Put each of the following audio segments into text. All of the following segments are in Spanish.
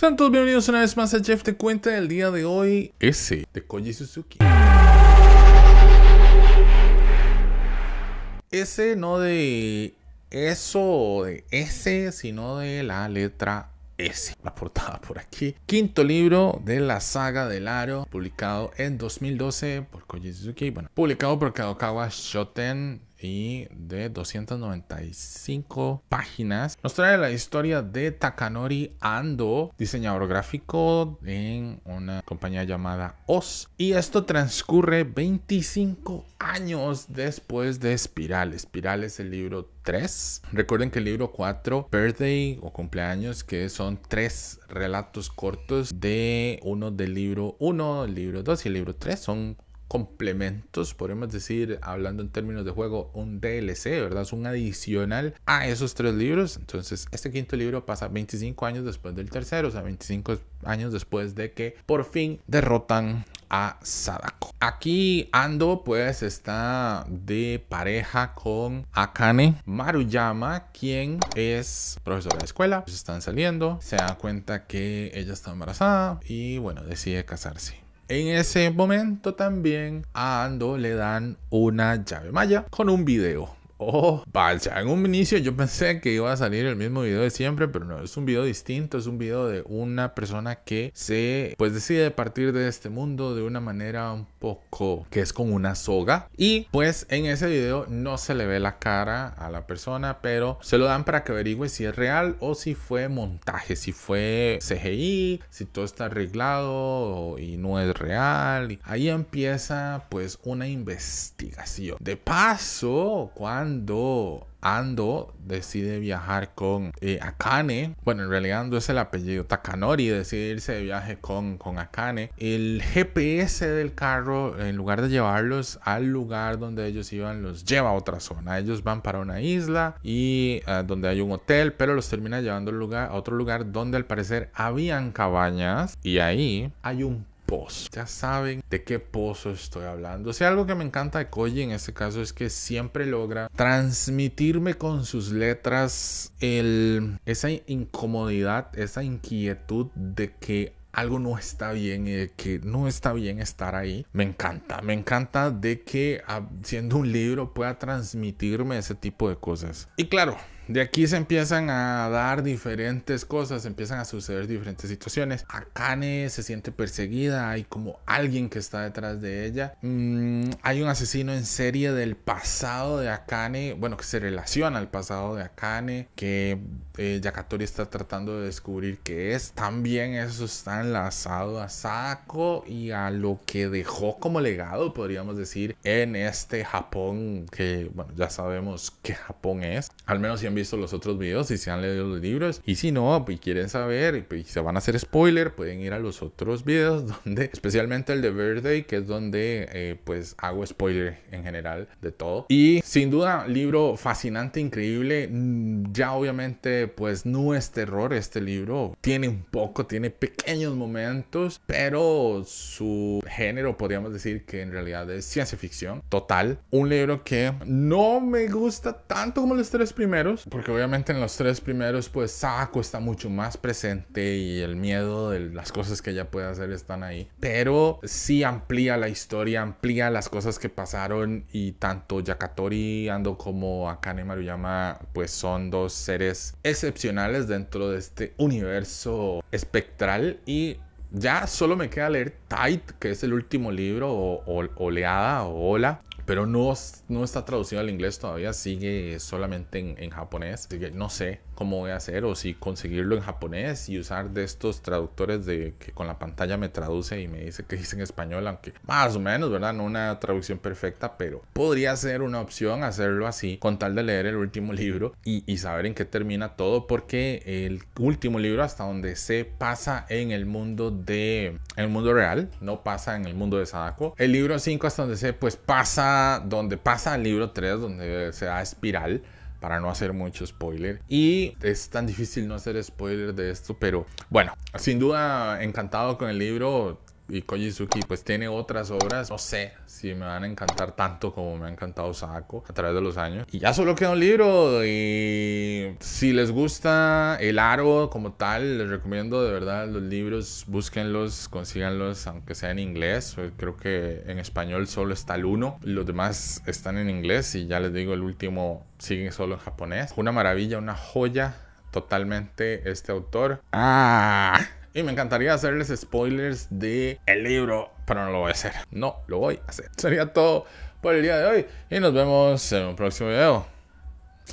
Santos, bienvenidos una vez más a Jeff Te Cuenta. El día de hoy, ese de Koji Suzuki. Ese no de eso, de ese, sino de la letra S. La portada por aquí. Quinto libro de la saga del aro, publicado en 2012 por Koji Suzuki. Bueno, publicado por Kadokawa Shoten y de 295 páginas. Nos trae la historia de Takanori Ando, diseñador gráfico en una compañía llamada Oz. Y esto transcurre 25 años después de Espiral. Espiral es el libro 3. Recuerden que el libro 4, Birthday o cumpleaños, que son tres relatos cortos de uno del libro 1, el libro 2 y el libro 3. Son complementos, podemos decir, hablando en términos de juego, un DLC, ¿verdad? Es un adicional a esos tres libros. Entonces, este quinto libro pasa 25 años después del tercero, o sea, 25 años después de que por fin derrotan a Sadako. Aquí Ando pues está de pareja con Akane Maruyama, quien es profesora de escuela. Pues están saliendo, se da cuenta que ella está embarazada y bueno, decide casarse. En ese momento también a Ando le dan una llave maya con un video. Oh, vaya, en un inicio yo pensé que iba a salir el mismo video de siempre, pero no, es un video distinto, es un video de una persona que se, pues decide partir de este mundo de una manera un poco que es con una soga. Y pues en ese video no se le ve la cara a la persona, pero se lo dan para que averigüe si es real o si fue montaje, si fue CGI, si todo está arreglado y no es real. Ahí empieza pues una investigación. De paso, cuando Ando, Ando decide viajar con eh, Akane. Bueno, en realidad Ando es el apellido Takanori, decide irse de viaje con, con Akane. El GPS del carro, en lugar de llevarlos al lugar donde ellos iban, los lleva a otra zona. Ellos van para una isla y ah, donde hay un hotel, pero los termina llevando a otro lugar donde al parecer habían cabañas. Y ahí hay un ya saben de qué pozo estoy hablando. O algo que me encanta de Koji en este caso es que siempre logra transmitirme con sus letras el, esa incomodidad, esa inquietud de que algo no está bien y de que no está bien estar ahí. Me encanta, me encanta de que ah, siendo un libro pueda transmitirme ese tipo de cosas. Y claro, de aquí se empiezan a dar diferentes cosas, empiezan a suceder diferentes situaciones. Akane se siente perseguida, hay como alguien que está detrás de ella. Mm, hay un asesino en serie del pasado de Akane, bueno, que se relaciona al pasado de Akane, que eh, Yakatori está tratando de descubrir qué es. También eso está enlazado a Sako y a lo que dejó como legado, podríamos decir, en este Japón, que bueno, ya sabemos qué Japón es, al menos si visto los otros videos, si han leído los libros. Y si no, y quieren saber pues, y se van a hacer spoiler, pueden ir a los otros videos donde, especialmente el de Birthday, que es donde eh, pues hago spoiler en general de todo. Y sin duda, libro fascinante, increíble. Mm, ya obviamente pues no es terror este libro. Tiene un poco, tiene pequeños momentos, pero su género podríamos decir que en realidad es ciencia ficción total. Un libro que no me gusta tanto como los tres primeros. Porque obviamente en los tres primeros, pues Sako ah, está mucho más presente y el miedo de las cosas que ella puede hacer están ahí. Pero sí amplía la historia, amplía las cosas que pasaron y tanto Yakatori Ando como Akane Maruyama, pues son dos seres excepcionales dentro de este universo espectral y ya solo me queda leer Tight, que es el último libro, o, oleada, o ola, pero no, no está traducido al inglés todavía, sigue solamente en, en japonés. Así que no sé cómo voy a hacer o si conseguirlo en japonés y usar de estos traductores de que con la pantalla me traduce y me dice que dice en español, aunque más o menos, ¿verdad? No una traducción perfecta, pero podría ser una opción hacerlo así con tal de leer el último libro y, y saber en qué termina todo porque el último libro hasta donde se pasa en el mundo de en el mundo real, no pasa en el mundo de Sadako. El libro 5 hasta donde se pues pasa donde pasa el libro 3, donde se da espiral para no hacer mucho spoiler. Y es tan difícil no hacer spoiler de esto, pero bueno, sin duda encantado con el libro y Koji pues tiene otras obras, no sé si me van a encantar tanto como me ha encantado Sako a través de los años. Y ya solo queda un libro y si les gusta el aro como tal, les recomiendo de verdad los libros, búsquenlos, consíganlos, aunque sea en inglés, pues, creo que en español solo está el uno, los demás están en inglés y ya les digo, el último sigue solo en japonés. Una maravilla, una joya totalmente este autor. Ah y me encantaría hacerles spoilers de el libro, pero no lo voy a hacer. No, lo voy a hacer. Sería todo por el día de hoy y nos vemos en un próximo video.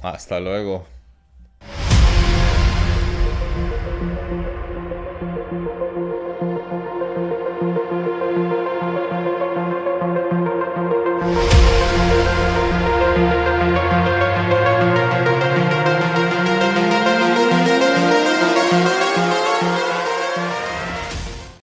Hasta luego.